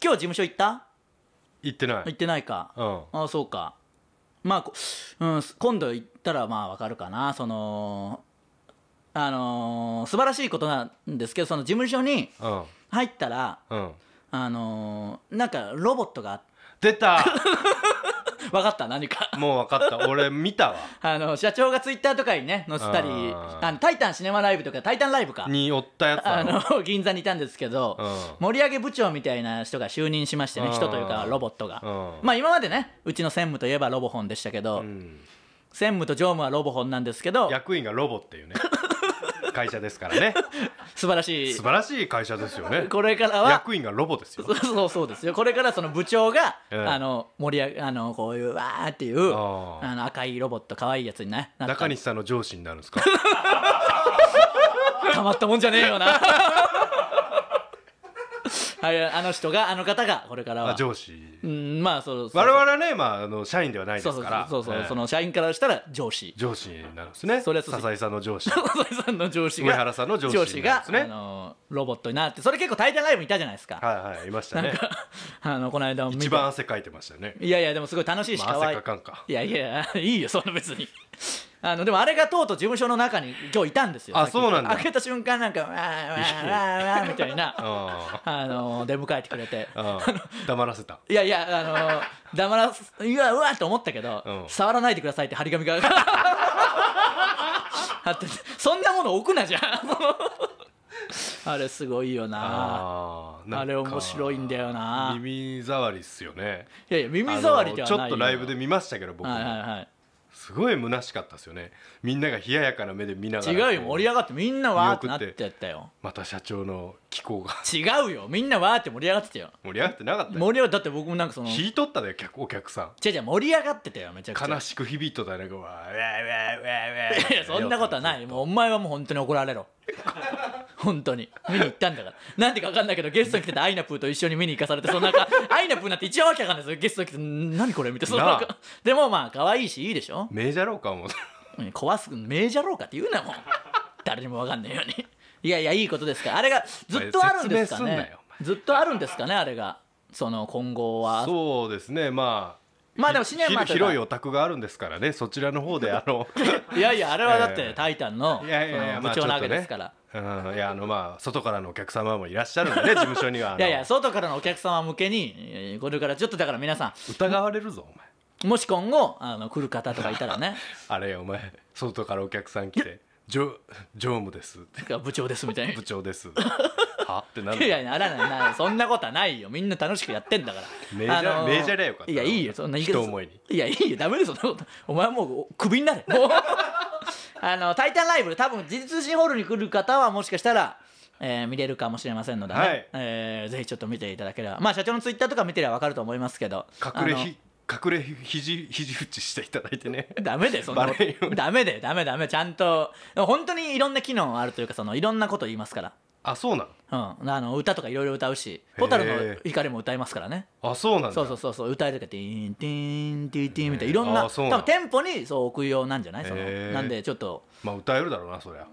今日事務所行った行ってない行ってないか、うん、ああそうかまあ、うん、今度行ったらまあ分かるかなそのあのー、素晴らしいことなんですけどその事務所に入ったら、うん、あのー、なんかロボットが出た 分かった何かもう分かった俺見たわ あの社長がツイッターとかにね載せたり「あのタイタンシネマライブ」とか「タイタンライブか」におったやつあの銀座にいたんですけど、うん、盛り上げ部長みたいな人が就任しましてね人というかロボットが、うん、まあ今までねうちの専務といえばロボホンでしたけど、うん、専務と常務はロボホンなんですけど役員がロボっていうね 会社ですからね素晴らしい素晴らしい会社ですよね これからは役員がロボですよ そうそうですよこれからその部長が、えー、あの盛り上げあのこういうわーっていうあの赤いロボット可愛いやつになな中西さんの上司になるんですか たまったもんじゃねえよなはいあの人があの方がこれからは上司うんまあそうそう我々はね、まあ、あの社員ではないですからそうそうそうそう、その社員からしたら上司上司なんですねそれはそう笹井さんの上司笹井さんの上司が上原さんの上司上司が、あのロボットになってそれ結構「タイタンライブ」いたじゃないですかはいはいいましたねあのこの間一番汗かいてましたねいやいやでもすごい楽しいし、まあ、汗かかんかいやいやいいよそんな別にあのでもあれがとうとう事務所の中に今日いたんですよ。あそうなんだ開けた瞬間なんか「わーわーわーわー」みたいなあの出迎えてくれて黙らせたいやいやあの黙らすいやうわと思ったけど、触らないでくださいって張り紙があ ってそんなもの置くなじゃん あれすごいよなあれ面白いんだよな耳障りっすよねいやいや耳障りではないちょっとライブで見ましたけど僕はいはいはいすごい虚しかったですよねみんなが冷ややかな目で見ながら違うよ盛り上がってみんなわーってなってやったよまた社長の気候が違うよみんなわーって盛り上がってたよ盛り上がってなかったよ盛り上がってだって僕もなんかその引いとったでお客さん違う違う盛り上がってたよめちゃくちゃ悲しく響いとったよなわわわわそんなことはないもうお前はもう本当に怒られろ本当に見に行ったんだからなんでか分かんないけどゲストに来てたアイナプーと一緒に見に行かされてその中アイナプーなんて一番わけわかんないですよゲストに来て何これみたいなそのな中でもまあ可愛いしいいでしょ名じゃろうかもうん壊す名じゃろうかって言うなもん誰にも分かんないようにいやいやいいことですからあれがずっとあるんですかねずっとあるんですかねあれがその今後はそうですねまあまあでもシネマ広いお宅があるんですからねそちらの方であの いやいやあれはだって「タイタンの」部長なわけですから。うん、いやあのまあ外からのお客様もいらっしゃるんでね事務所には いやいや外からのお客様向けにこれからちょっとだから皆さん疑われるぞお前もし今後あの来る方とかいたらね あれお前外からお客さん来て「常務です」部長です」みたいな「部長です」はってなるいやならないなそんなことはないよみんな楽しくやってんだからメジャー、あのー、メジャーだよかったいやいいよそんない人思いにいやいいよダメですそんなことお前もうクビになれもう あの「タイタンライブ」多分時事通信ホールに来る方はもしかしたらえー、見れるかもしれませんので、ね、はいえー、ぜひちょっと見ていただければ、まあ、社長のツイッターとか見てれば分かると思いますけど隠れひ隠れ肘肘打ちしていただいてねダメでそんなことダメだダメダメちゃんと本当にいろんな機能あるというかそのいろんなこと言いますからあそうなのうん、あの歌とかいろいろ歌うし「蛍の光」も歌いますからねあそうなんだそうそうそう歌いとか「ティンティンティンティン」みたいないろんな多分テンポにそう置くようなんじゃないそのなんでちょっとまあ歌えるだろうなそりゃ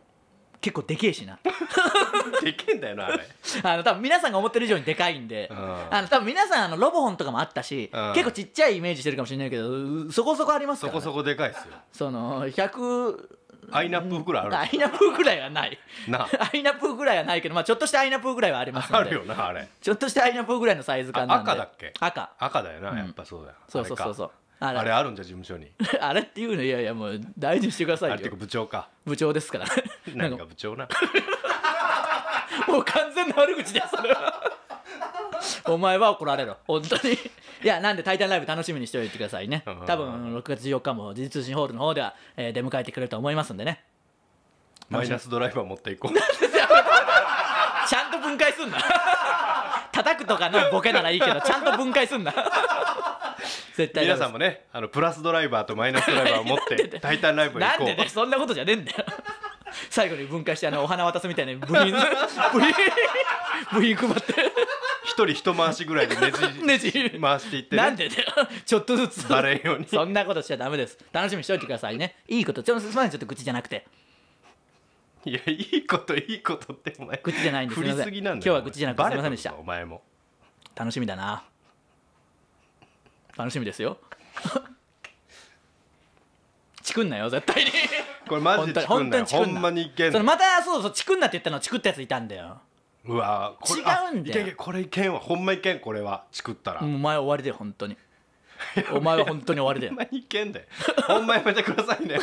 結構でけえしな でけえんだよなあれ あの多分皆さんが思ってる以上にでかいんで、うん、あの多分皆さんあのロボホンとかもあったし、うん、結構ちっちゃいイメージしてるかもしれないけどそこそこありますから、ね、そこそこでかいっすよその100アイナップぐらいある アイナップぐらいはないなアイナップぐらいはないけど、まあ、ちょっとしたアイナップぐらいはありますあるよなあれちょっとしたアイナップぐらいのサイズ感なんで赤だっけ赤赤だよな、やっぱそうだよ、そうそうそうそうあれあるんじゃ事務所に あれっていうのいやいやもう大事にしてくださいよあれって部長か部長ですからなんか部長な もう完全な悪口ですそれは お前は怒られろ本当にいやなんで「タイタンライブ」楽しみにしておいてくださいね多分6月14日も時事通信ホールの方では、えー、出迎えてくれると思いますんでねマイナスドライバー持っていこうちゃんと分解すんな叩くとかのボケならいいけどちゃんと分解すんな絶対皆さんもねあのプラスドライバーとマイナスドライバーを持って「タイタンライブ」に行こうなんでねそんなことじゃねえんだよ最後に分解してあのお花渡すみたいな部ン部品部品配って人一回しぐらいでねじ 回していって、ね、なんでだよちょっとずつバレんようにそんなことしちゃダメです楽しみにしておいてくださいねいいことちょすみませんちょっと愚痴じゃなくていやいいこといいことってお前愚痴じゃないんです振りすぎなん今日は愚痴じゃなくてすみませんでしたお前も楽しみだな楽しみですよ チクんなよ絶対にこれマジでチクんなよほんまにいけんのまたそうそうチクんなって言ったのチクったやついたんだようわこれ違うんだよいけいけこれいけんわほんまいけんこれは作ったら、お前終わりだよ本当にお前は本当に終わりだ ほんまいけんでほんまやめてくださいね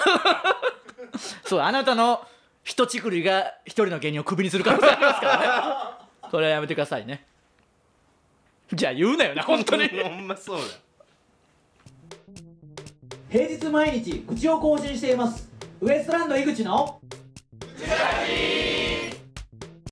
そうあなたの一ちくりが一人の芸人をクビにする可能性ありますからねそれはやめてくださいねじゃあ言うなよな本当にほんまそうだ平日毎日口を更新していますウエストランド井口の口